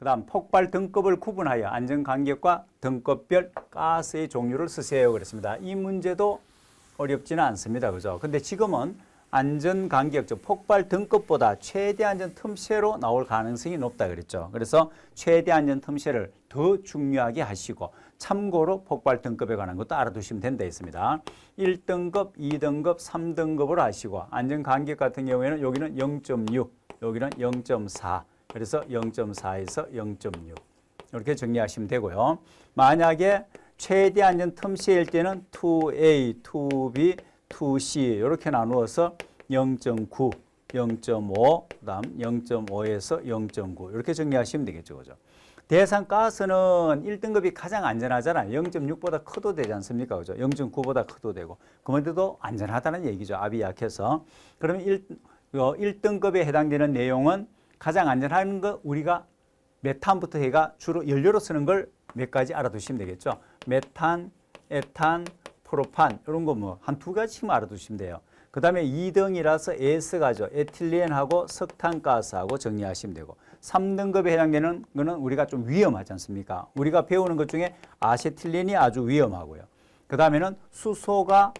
그 다음 폭발 등급을 구분하여 안전간격과 등급별 가스의 종류를 쓰세요 그랬습니다. 이 문제도 어렵지는 않습니다. 그죠? 근데 지금은 안전간격, 즉 폭발 등급보다 최대 안전 틈새로 나올 가능성이 높다 그랬죠. 그래서 최대 안전 틈새를 더 중요하게 하시고 참고로 폭발 등급에 관한 것도 알아두시면 된다 했습니다. 1등급, 2등급, 3등급을 하시고 안전간격 같은 경우에는 여기는 0.6, 여기는 0.4, 그래서 0.4에서 0.6 이렇게 정리하시면 되고요. 만약에 최대 안전 텀시일 때는 2A, 2B, 2C 이렇게 나누어서 0.9, 0.5, 그다음 0.5에서 0.9 이렇게 정리하시면 되겠죠. 그죠? 대상 가스는 1등급이 가장 안전하잖아요. 0.6보다 커도 되지 않습니까? 그죠? 0.9보다 커도 되고. 그런데도 안전하다는 얘기죠. 압이 약해서. 그러면 1, 1등급에 어, 해당되는 내용은 가장 안전한 거 우리가 메탄부터 해가 주로 연료로 쓰는 걸 몇 가지 알아두시면 되겠죠. 메탄, 에탄, 프로판 이런 거 뭐 한 두 가지씩만 알아두시면 돼요. 그 다음에 2등이라서 S가죠. 에틸리하고 석탄가스하고 정리하시면 되고 3등급에 해당되는 거는 우리가 좀 위험하지 않습니까? 우리가 배우는 것 중에 아세틸린이 아주 위험하고요. 그 다음에는 수소가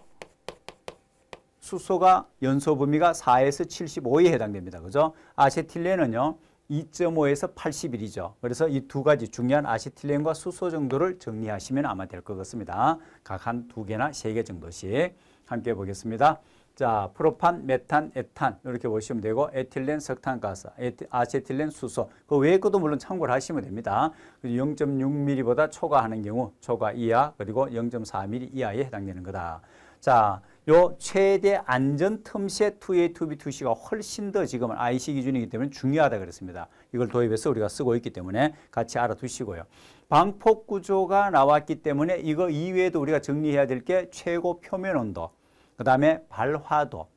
수소가 연소 범위가 4에서 75에 해당됩니다. 그죠? 아세틸렌은요. 2.5에서 81이죠. 그래서 이 두 가지 중요한 아세틸렌과 수소 정도를 정리하시면 아마 될 것 같습니다. 각 한 두 개나 세 개 정도씩 함께 보겠습니다. 자, 프로판, 메탄, 에탄 이렇게 보시면 되고 에틸렌, 석탄가스, 에티, 아세틸렌, 수소 그 외의 것도 물론 참고를 하시면 됩니다. 0.6mm보다 초과하는 경우 초과 이하 그리고 0.4mm 이하에 해당되는 거다. 자, 요 최대 안전 틈새 2A, 2B, 2C가 훨씬 더 지금 은 IC 기준이기 때문에 중요하다 그랬습니다. 이걸 도입해서 우리가 쓰고 있기 때문에 같이 알아두시고요. 방폭 구조가 나왔기 때문에 이거 이외에도 우리가 정리해야 될 게 최고 표면 온도, 그 다음에 발화도,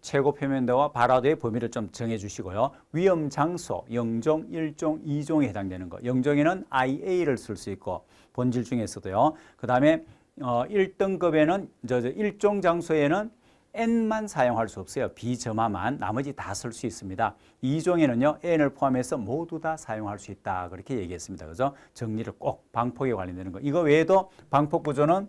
최고 표면도와 발화도의 범위를 좀 정해주시고요. 위험 장소 영종 1종, 2종에 해당되는 거. 영종에는 IA를 쓸 수 있고 본질 중에서도요. 그 다음에 어, 1등급에는 저, 저 일종 장소에는 n만 사용할 수 없어요. 비점화만 나머지 다 쓸 수 있습니다. 2종에는요. n을 포함해서 모두 다 사용할 수 있다. 그렇게 얘기했습니다. 그죠? 정리를 꼭 방폭에 관련되는 거. 이거 외에도 방폭 구조는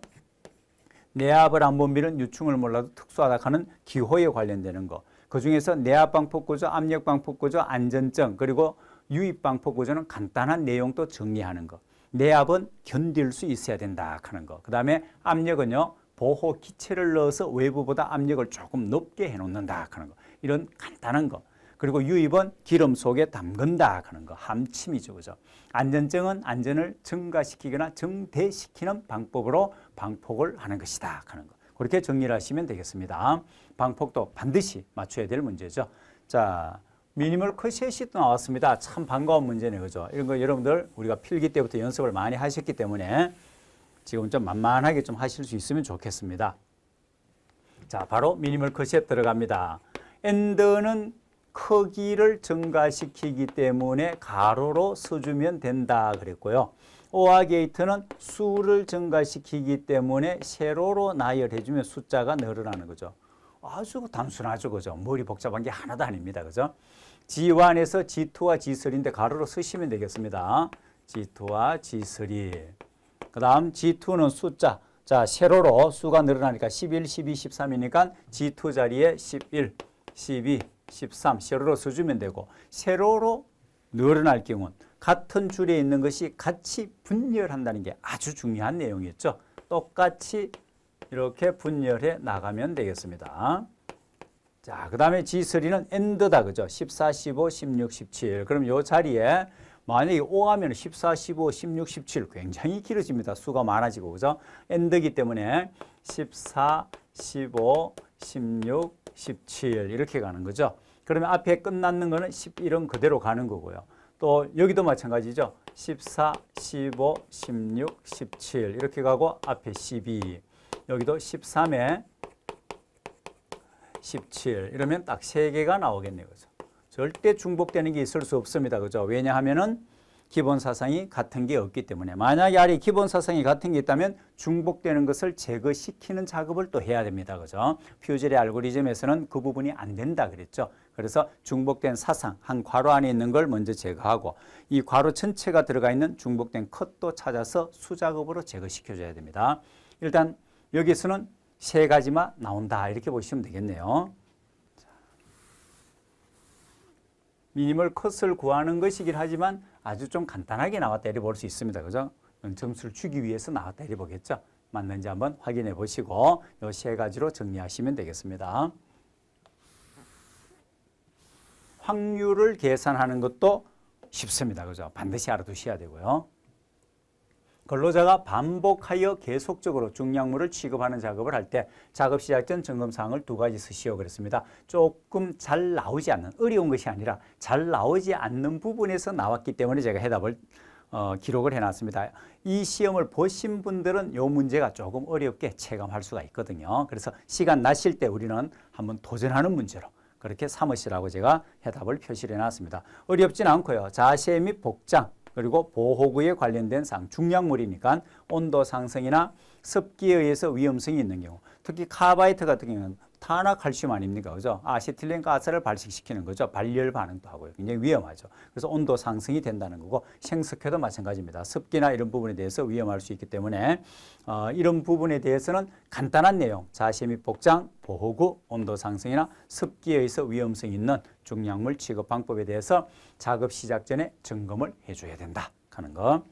내압을 안 본비는 유충을 몰라도 특수하다 하는 기호에 관련되는 거. 그중에서 내압 방폭 구조, 압력 방폭 구조, 안전증 그리고 유입 방폭 구조는 간단한 내용 도 정리하는 거. 내압은 견딜 수 있어야 된다 하는 거. 그 다음에 압력은요, 보호 기체를 넣어서 외부보다 압력을 조금 높게 해놓는다 하는 거. 이런 간단한 거. 그리고 유입은 기름 속에 담근다 하는 거. 함침이죠. 그죠? 안전증은 안전을 증가시키거나 증대시키는 방법으로 방폭을 하는 것이다 하는 거. 그렇게 정리를 하시면 되겠습니다. 방폭도 반드시 맞춰야 될 문제죠. 자, 미니멀 컷셋이또 나왔습니다. 참 반가운 문제네요. 그죠? 이런 거 여러분들 우리가 필기 때부터 연습을 많이 하셨기 때문에 지금 좀 만만하게 좀 하실 수 있으면 좋겠습니다. 자, 바로 미니멀 컷셋 들어갑니다. 엔드는 크기를 증가시키기 때문에 가로로 써주면 된다 그랬고요. 오아 게이트는 수를 증가시키기 때문에 세로로 나열해주면 숫자가 늘어나는 거죠. 아주 단순하죠. 그죠? 머리 복잡한 게 하나도 아닙니다. 그죠? G1에서 G2와 G3인데 가로로 쓰시면 되겠습니다. G2와 G3. 그 다음 G2는 숫자. 자, 세로로 수가 늘어나니까 11, 12, 13이니까 G2 자리에 11, 12, 13 세로로 써주면 되고 세로로 늘어날 경우 같은 줄에 있는 것이 같이 분열한다는 게 아주 중요한 내용이었죠. 똑같이 이렇게 분열해 나가면 되겠습니다. 자, 그 다음에 G3는 엔드다. 그죠? 14, 15, 16, 17. 그럼 요 자리에 만약에 O 하면 14, 15, 16, 17 굉장히 길어집니다. 수가 많아지고. 그죠? 엔드기 때문에 14, 15, 16, 17 이렇게 가는 거죠. 그러면 앞에 끝났는 거는 11은 그대로 가는 거고요. 또 여기도 마찬가지죠. 14, 15, 16, 17 이렇게 가고 앞에 12 여기도 13에 17 이러면 딱 3개가 나오겠네요. 그죠? 절대 중복되는 게 있을 수 없습니다. 그죠? 왜냐하면은 기본 사상이 같은 게 없기 때문에 만약에 아래 기본 사상이 같은 게 있다면 중복되는 것을 제거시키는 작업을 또 해야 됩니다. 그죠? 퓨즐의 알고리즘에서는 그 부분이 안 된다 그랬죠. 그래서 중복된 사상 한 괄호 안에 있는 걸 먼저 제거하고 이 괄호 전체가 들어가 있는 중복된 컷도 찾아서 수작업으로 제거시켜 줘야 됩니다. 일단 여기서는 세 가지만 나온다 이렇게 보시면 되겠네요. 미니멀 컷을 구하는 것이긴 하지만 아주 좀 간단하게 나왔다 이렇게 볼수 있습니다. 그죠? 점수를 주기 위해서 나왔다 이렇게 보겠죠. 맞는지 한번 확인해 보시고 이 세 가지로 정리하시면 되겠습니다. 확률을 계산하는 것도 쉽습니다. 그죠? 반드시 알아두셔야 되고요. 근로자가 반복하여 계속적으로 중량물을 취급하는 작업을 할 때 작업 시작 전 점검사항을 두 가지 쓰시오 그랬습니다. 조금 잘 나오지 않는, 어려운 것이 아니라 잘 나오지 않는 부분에서 나왔기 때문에 제가 해답을 어, 기록을 해놨습니다. 이 시험을 보신 분들은 이 문제가 조금 어렵게 체감할 수가 있거든요. 그래서 시간 나실 때 우리는 한번 도전하는 문제로 그렇게 삼으시라고 제가 해답을 표시를 해놨습니다. 어렵진 않고요. 자세 및 복장, 그리고 보호구에 관련된 상, 중량물이니까 온도 상승이나 습기에 의해서 위험성이 있는 경우 특히 카바이트 같은 경우는 탄화칼슘 아닙니까? 그죠? 아세틸렌 가스를 발식시키는 거죠. 발열 반응도 하고요. 굉장히 위험하죠. 그래서 온도 상승이 된다는 거고 생석회도 마찬가지입니다. 습기나 이런 부분에 대해서 위험할 수 있기 때문에 어, 이런 부분에 대해서는 간단한 내용 자세 및 복장, 보호구, 온도 상승이나 습기에 의해서 위험성 이 있는 중량물 취급 방법에 대해서 작업 시작 전에 점검을 해줘야 된다 하는 거.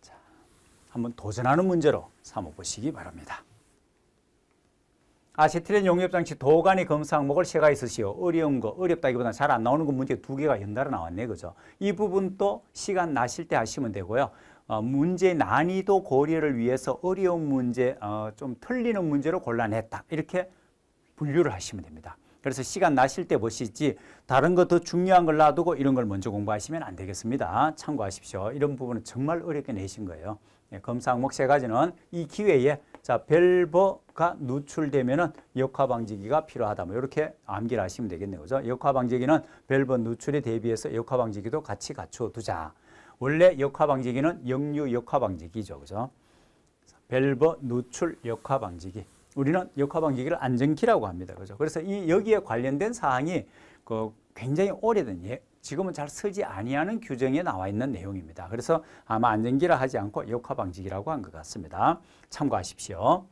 자, 한번 도전하는 문제로 삼아보시기 바랍니다. 아세트렌용접장치도가니 검사 항목을 세 가지 쓰시오. 어려운 거, 어렵다기보다 잘 안 나오는 거 그 문제 두 개가 연달아 나왔네. 그죠? 이 부분도 시간 나실 때 하시면 되고요. 어, 문제 난이도 고려를 위해서 어려운 문제, 어, 좀 틀리는 문제로 곤란했다. 이렇게 분류를 하시면 됩니다. 그래서 시간 나실 때 보시지 다른 거 더 중요한 걸 놔두고 이런 걸 먼저 공부하시면 안 되겠습니다. 참고하십시오. 이런 부분은 정말 어렵게 내신 거예요. 예, 검사 항목 세 가지는 이 기회에 자 벨버가 누출되면 역화방지기가 필요하다. 뭐 이렇게 암기를 하시면 되겠네요. 그죠? 역화방지기는 벨버 누출에 대비해서 역화방지기도 같이 갖춰두자. 원래 역화방지기는 역류 역화방지기죠. 그죠? 벨버 누출 역화방지기. 우리는 역화방지기를 안전키라고 합니다. 그죠? 그래서 이 여기에 관련된 사항이 그 굉장히 오래된 예, 지금은 잘 쓰지 아니하는 규정에 나와 있는 내용입니다. 그래서 아마 안전기라 하지 않고 역화방지기라고 한 것 같습니다. 참고하십시오.